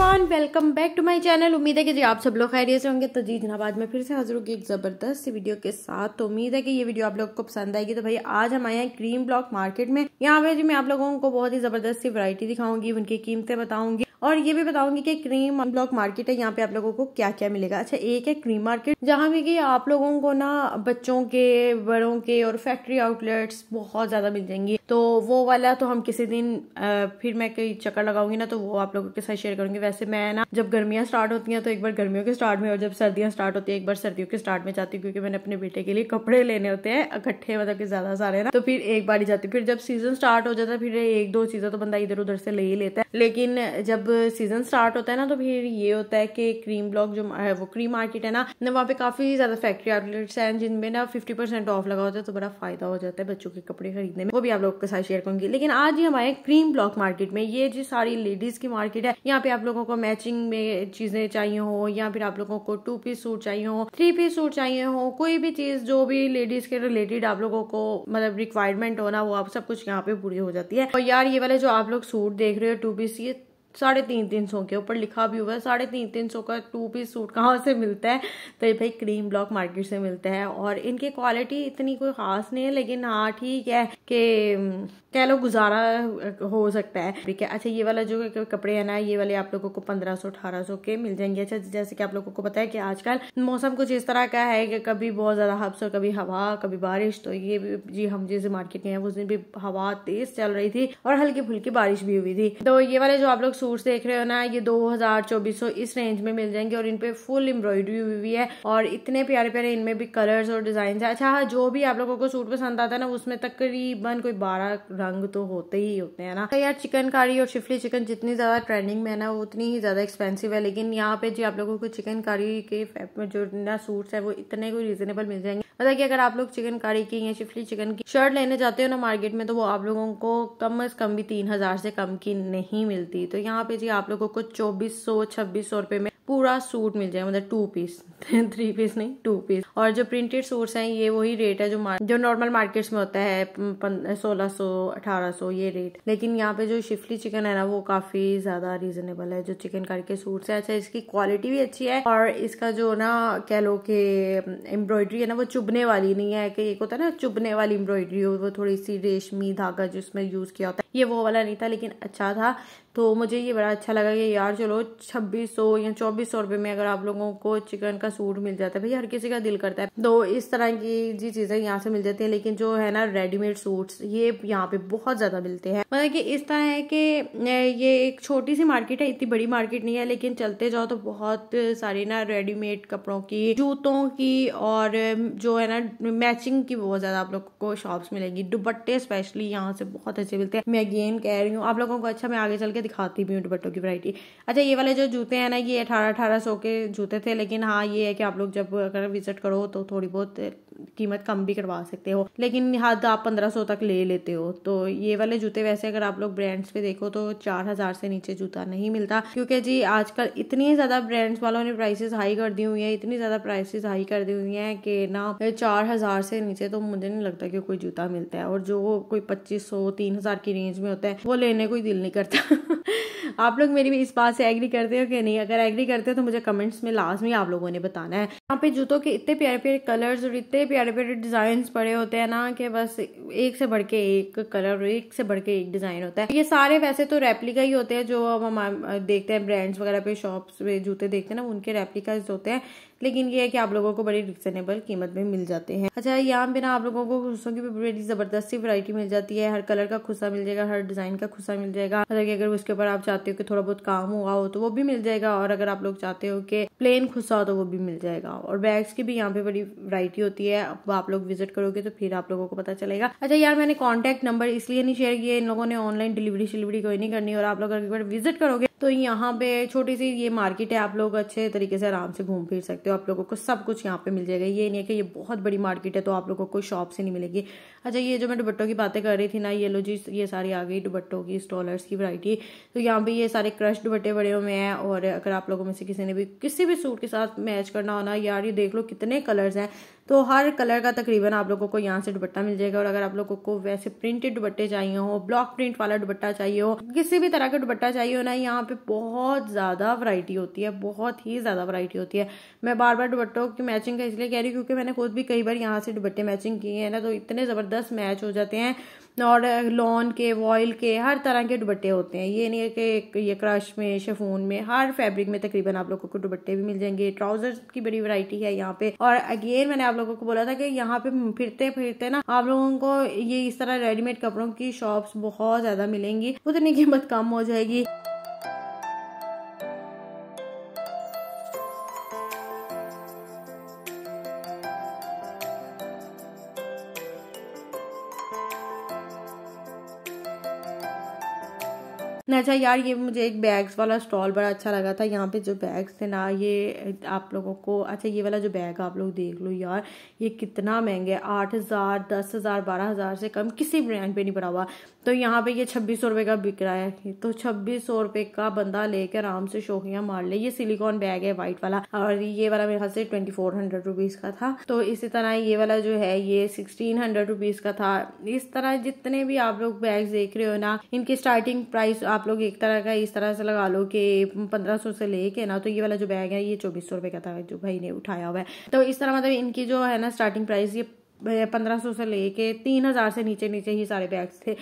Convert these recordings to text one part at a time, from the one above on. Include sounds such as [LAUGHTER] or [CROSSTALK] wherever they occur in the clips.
everyone welcome back to my channel उम्मीद है कि जी आप सब लोग खैरियत से होंगे तो जी जनाब आज मैं फिर से हाजिर होगी एक ज़बरदस्त वीडियो के साथ तो उम्मीद है कि ये वीडियो आप लोगों को पसंद आएगी तो भाई आज हम आए हैं क्रीम ब्लॉक मार्केट में यहाँ पे जी मैं आप लोगों को बहुत ही ज़बरदस्त सी वरायटी दिखाऊंगी उनकी कीमतें बताऊंगी और ये भी बताऊंगी कि क्रीम ब्लॉक मार्केट है यहाँ पे आप लोगों को क्या क्या मिलेगा अच्छा एक है क्रीम मार्केट जहाँ भी कि आप लोगों को ना बच्चों के बड़ों के और फैक्ट्री आउटलेट्स बहुत ज़्यादा मिल जाएंगी तो वो वाला तो हम किसी दिन आ, फिर मैं कई चक्कर लगाऊंगी ना तो वो आप लोगों के साथ शेयर करूंगी वैसे मैं ना जब गर्मियाँ स्टार्ट होती हैं तो एक बार गर्मियों के स्टार्ट में और जब सर्दियाँ स्टार्ट होती है एक बार सर्दियों के स्टार्ट में जाती हूँ क्योंकि मैंने अपने बेटे के लिए कपड़े लेने होते हैं इकट्ठे मतलब कि ज़्यादा सारे ना तो फिर एक बार ही जाती फिर जब सीजन स्टार्ट हो जाता है फिर एक दो चीज़ें तो बंदा इधर उधर से ले ही लेता है लेकिन जब सीजन स्टार्ट होता है ना तो फिर ये होता है कि क्रीम ब्लॉक जो है वो क्रीम मार्केट है ना वहाँ पे काफ़ी ज़्यादा फैक्ट्री आउटलेट्स हैं जिनमें ना फिफ्टी परसेंट ऑफ लगा होता है तो बड़ा फायदा हो जाता है बच्चों के कपड़े खरीदने में वो भी आप लोगों के साथ शेयर करूंगी लेकिन आज ही हमारे क्रीम ब्लॉक मार्केट में ये जो सारी लेडीज की मार्केट है यहाँ पे आप लोगों को मैचिंग में चीजें चाहिए हो या फिर आप लोगों को टू पीस सूट चाहिए हो थ्री पीस सूट चाहिए हो कोई भी चीज जो भी लेडीज के रिलेटेड आप लोगों को मतलब रिक्वायरमेंट हो ना वो आप सब कुछ यहाँ पे पूरी हो जाती है और यार ये वाले जो आप लोग सूट देख रहे हो टू पीस ये साढ़े तीन तीन सौ के ऊपर लिखा भी हुआ है साढ़े तीन तीन सौ का टू पीस सूट कहाँ से मिलता है तो ये भाई क्रीम ब्लॉक मार्केट से मिलता है और इनकी क्वालिटी इतनी कोई ख़ास नहीं है लेकिन हाँ ठीक है कि कह लो गुजारा हो सकता है ठीक है अच्छा ये वाला जो कपड़े है ना ये वाले आप लोगों को पंद्रह सौ अठारह सौ के मिल जाएंगे अच्छा जैसे कि आप लोगों को पता है कि आजकल मौसम कुछ इस तरह का है कि कभी बहुत ज़्यादा हफ्स और कभी हवा कभी बारिश तो ये भी जी हम जैसे मार्केट में उस दिन भी हवा तेज़ चल रही थी और हल्की फुल्की बारिश भी हुई थी तो ये वाले जो आप लोग सूट्स देख रहे हो ना ये दो हजार चौबीस सौ इस रेंज में मिल जाएंगे और इन पे फुल एम्ब्रॉयडरी हुई हुई है और इतने प्यारे प्यारे इनमें भी कलर्स और डिजाइन है अच्छा हाँ जो भी आप लोगों को सूट पसंद आता है ना उसमें तकरीबन कोई बारह रंग तो होते ही होते हैं ना तो यार चिकनकारी और शिफली चिकन जितनी ज्यादा ट्रेंडिंग में है ना वो उतनी ही ज्यादा एक्सपेंसिव है लेकिन यहाँ पे जी आप लोगों को चिकनकारी के जो ना सूट्स है वो इतने कोई रिजनेबल मिल जाएंगे मतलब कि अगर आप लोग चिकन कारी की या शिफली चिकन की शर्ट लेने जाते हो ना मार्केट में तो वो आप लोगों को कम अज कम भी तीन हजार से कम की नहीं मिलती तो यहाँ पे जी आप लोगों को चौबीस सौ छब्बीस सौ रुपए में पूरा सूट मिल जाएगा मतलब टू पीस थ्री पीस नहीं टू पीस और जो प्रिंटेड सूट्स हैं ये वही रेट है जो जो नॉर्मल मार्केट्स में होता है सोलह सौ अठारह सो ये रेट लेकिन यहाँ पे जो शिफली चिकन है ना वो काफी ज्यादा रीजनेबल है जो चिकन करके सूट्स है अच्छा इसकी क्वालिटी भी अच्छी है और इसका जो ना कह लो कि एम्ब्रॉयडरी है ना वो चुभने वाली नहीं है कि एक होता है ना चुभने वाली एम्ब्रॉयडरी हो वो थोड़ी सी रेशमी धागा जो इसमें यूज किया होता है ये वो वाला नहीं था लेकिन अच्छा था तो मुझे ये बड़ा अच्छा लगा कि यार चलो छब्बीस या चौबीस चौबीस सौ रुपये में अगर आप लोगों को चिकन का सूट मिल जाता है भैया हर किसी का दिल करता है तो इस तरह की जी चीज़ें यहाँ से मिल जाती हैं लेकिन जो है ना रेडीमेड सूट्स ये यहाँ पे बहुत ज़्यादा मिलते हैं मतलब कि इस तरह है कि ये एक छोटी सी मार्केट है इतनी बड़ी मार्केट नहीं है लेकिन चलते जाओ तो बहुत सारी ना रेडीमेड कपड़ों की जूतों की और जो है ना मैचिंग की बहुत ज़्यादा आप लोगों को शॉप्स मिलेगी दुपट्टे स्पेशली यहाँ से बहुत अच्छे मिलते हैं मैं अगेन कह रही हूँ आप लोगों को अच्छा मैं आगे चल के दिखाती भी हूँ दुपट्टों की वरायटी अच्छा ये वाले जो जूते हैं ना ये अठारह अठारह अठारह सौ के जूते थे लेकिन हाँ ये है कि आप लोग जब अगर विज़िट करो तो थोड़ी बहुत कीमत कम भी करवा सकते हो लेकिन हद आप पंद्रह सौ तक ले लेते हो तो ये वाले जूते वैसे अगर आप लोग ब्रांड्स पे देखो तो चार हजार से नीचे जूता नहीं मिलता क्योंकि जी आजकल इतनी ज़्यादा ब्रांड्स वालों ने प्राइसेस हाई कर दी हुई है इतनी ज़्यादा प्राइसेस हाई कर दी हुई है कि ना चार हजार से नीचे तो मुझे नहीं लगता कि कोई जूता मिलता है और जो कोई पच्चीस सौ तीन हजार की रेंज में होता है वो लेने कोई दिल नहीं करता [LAUGHS] आप लोग मेरी भी इस बात से एग्री करते हो कि नहीं अगर एग्री करते हो तो मुझे कमेंट्स में लाजमी आप लोगों ने बताना है यहाँ पे जूतों के इतने प्यारे प्यारे कलर्स और इतने प्यारे प्यारे डिज़ाइन पड़े होते हैं ना कि बस एक से बढ़ के एक कलर एक से बढ़ के एक डिज़ाइन होता है ये सारे वैसे तो रेप्लिका ही होते हैं जो अब हम देखते हैं ब्रांड्स वगैरह पे शॉप्स पे जूते देखते हैं ना उनके रेप्लिकाज होते हैं लेकिन ये है कि आप लोगों को बड़ी रिजनेबल कीमत में मिल जाते हैं अच्छा यहाँ पे बिना आप लोगों को खुशों की भी बड़ी ज़बरदस्ती वरायटी मिल जाती है हर कलर का खुशा मिल जाएगा हर डिज़ाइन का खुशा मिल जाएगा मतलब अगर उसके ऊपर आप चाहते हो कि थोड़ा बहुत काम हुआ हो तो वो भी मिल जाएगा और अगर आप लोग चाहते हो कि प्लेन खुशा हो तो वो भी मिल जाएगा और बैग्स की भी यहाँ पे बड़ी वरायटी होती है आप लोग विजिट करोगे तो फिर आप लोगों को पता चलेगा अच्छा यार मैंने कॉन्टेक्ट नंबर इसलिए नहीं शेयर किया इन लोगों ने ऑनलाइन डिलीवरी शिलीवरी कोई नहीं करनी और आप लोग अगर विजिट करोगे तो यहाँ पे छोटी सी ये मार्केट है आप लोग अच्छे तरीके से आराम से घूम फिर सकते हो हो आप लोगों को सब कुछ यहाँ पे मिल जाएगा ये नहीं है कि ये बहुत बड़ी मार्केट है तो आप लोगों को कोई शॉप से नहीं मिलेगी अच्छा ये जो मैं दुबट्टों की बातें कर रही थी ना ये लो जी ये सारी आ गई दुबट्टों की स्टॉलर्स की वैरायटी तो यहाँ पर ये सारे क्रश दुबट्टे बड़े हुए हैं और अगर आप लोगों में से किसी ने भी किसी भी सूट के साथ मैच करना होना यार ये देख लो कितने कलर्स हैं तो हर कलर का तकरीबन आप लोगों को यहाँ से दुबट्टा मिल जाएगा और अगर आप लोगों को वैसे प्रिंटेड दुबट्टे चाहिए हो ब्लॉक प्रिंट वाला दुबट्टा चाहिए हो किसी भी तरह का दुबट्टा चाहिए हो ना यहाँ पे बहुत ज़्यादा वैरायटी होती है बहुत ही ज़्यादा वैरायटी होती है मैं बार बार दुपट्टों की मैचिंग का इसलिए कह रही हूँ क्योंकि मैंने खुद भी कई बार यहाँ से दुपट्टे मैचिंग किए हैं ना तो इतने ज़बरदस्त मैच हो जाते हैं और लॉन के वॉयल के हर तरह के दुपट्टे होते हैं ये नहीं है कि ये क्रश में शेफून में हर फैब्रिक में तकरीबन आप लोगों को दुपट्टे भी मिल जाएंगे ट्राउजर्स की बड़ी वैरायटी है यहाँ पे और अगेन मैंने आप लोगों को बोला था कि यहाँ पे फिरते फिरते ना आप लोगों को ये इस तरह रेडीमेड कपड़ों की शॉप्स बहुत ज़्यादा मिलेंगी उतनी कीमत कम हो जाएगी अच्छा यार ये मुझे एक बैग्स वाला स्टॉल बड़ा अच्छा लगा था यहाँ पे जो बैग्स थे ना ये आप लोगों को अच्छा ये वाला जो बैग आप लोग देख लो यार ये कितना महंगे आठ हज़ार दस हज़ार बारह हज़ार से कम किसी ब्रांड पे नहीं पड़ा हुआ तो यहाँ पे ये छब्बीस सौ रुपये का बिक रहा है तो छब्बीस सौ रुपये का बंदा लेके आराम से शोकियाँ मार ले ये सिलिकॉन बैग है वाइट वाला और ये वाला मेरे ख्याल से ट्वेंटी फोर हंड्रेड रुपीज़ का था तो इसी तरह ये वाला जो है ये सिक्सटीन हंड्रेड रुपीज़ का था इस तरह जितने भी आप लोग बैग देख रहे हो ना इनकी स्टार्टिंग प्राइस आप आप लोग एक तरह का इस तरह से लगा लो कि पंद्रह सौ से लेके ना तो ये वाला जो बैग है ये चौबीस सौ रुपये का था जो भाई ने उठाया हुआ है तो इस तरह मतलब इनकी जो है ना स्टार्टिंग प्राइस ये पंद्रह सौ से लेके तीन हज़ार से नीचे नीचे ही सारे बैग्स थे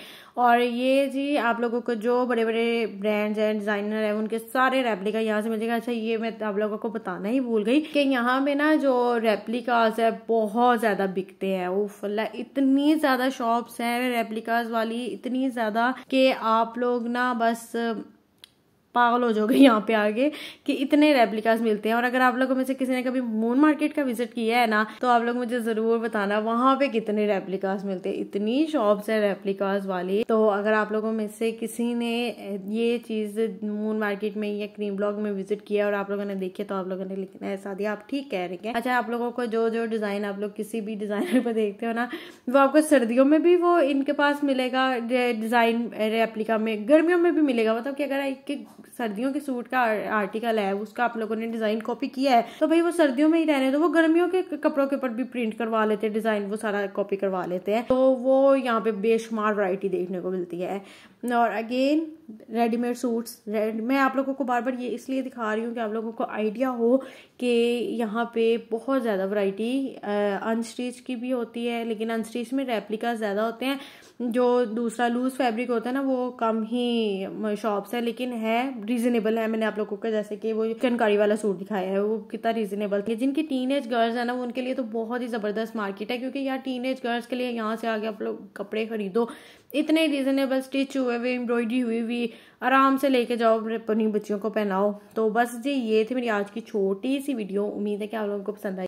और ये जी आप लोगों को जो बड़े बड़े ब्रांड्स हैं डिज़ाइनर हैं उनके सारे रेप्लिका यहाँ से मिलेगा अच्छा ये मैं आप लोगों को बताना ही भूल गई कि यहाँ पे ना जो रेप्लिकाज है बहुत ज़्यादा बिकते हैं वो फल्ला इतनी ज़्यादा शॉप्स हैं रेप्लिकाज वाली इतनी ज़्यादा कि आप लोग ना बस पागल हो जाओगे [LAUGHS] यहाँ पे आगे कि इतने रेप्लिकास मिलते हैं और अगर आप लोगों में से किसी ने कभी मून मार्केट का विजिट किया है ना तो आप लोग मुझे जरूर बताना वहां पे कितने रेप्लिकास मिलते हैं इतनी शॉप्स है रेप्लिकास वाली तो अगर आप लोगों में से किसी ने ये चीज मून मार्केट में या क्रीम ब्लॉग में विजिट किया और आप लोगों ने देखे तो आप लोगों ने लिखना है सादिया आप ठीक कह रहे हैं अच्छा आप लोगों को जो जो डिजाइन आप लोग किसी भी डिजाइनर पर देखते हो ना वो आपको सर्दियों में भी वो इनके पास मिलेगा डिजाइन रेप्लिका में गर्मियों में भी मिलेगा मतलब कि अगर सर्दियों के सूट का आर्टिकल है उसका आप लोगों ने डिज़ाइन कॉपी किया है तो भाई वो सर्दियों में ही रहने तो वो गर्मियों के कपड़ों के ऊपर भी प्रिंट करवा लेते हैं डिज़ाइन वो सारा कॉपी करवा लेते हैं तो वो यहाँ पे बेशुमार वरायटी देखने को मिलती है और अगेन रेडीमेड सूट्स रेड मैं आप लोगों को बार बार ये इसलिए दिखा रही हूँ कि आप लोगों को आइडिया हो कि यहाँ पे बहुत ज़्यादा वैरायटी अनस्टिच की भी होती है लेकिन अनस्टिच में रेप्लिका ज़्यादा होते हैं जो दूसरा लूज़ फैब्रिक होता है ना वो कम ही शॉप्स है लेकिन है रीज़नेबल है मैंने आप लोगों को जैसे कि वो चिकनकारी वाला सूट दिखाया है वो कितना रीज़नेबल थे जिनकी टीन एज गर्ल्स है ना वो उनके लिए तो बहुत ही ज़बरदस्त मार्केट है क्योंकि यार टीन एज गर्ल्स के लिए यहाँ से आगे आप लोग कपड़े खरीदो इतने रीजनेबल स्टिच हुए हुए एम्ब्रॉयडरी हुई हुई आराम से लेके जाओ अपनी बच्चियों को पहनाओ तो बस जी ये थी मेरी आज की छोटी सी वीडियो उम्मीद है कि आप लोगों को पसंद आई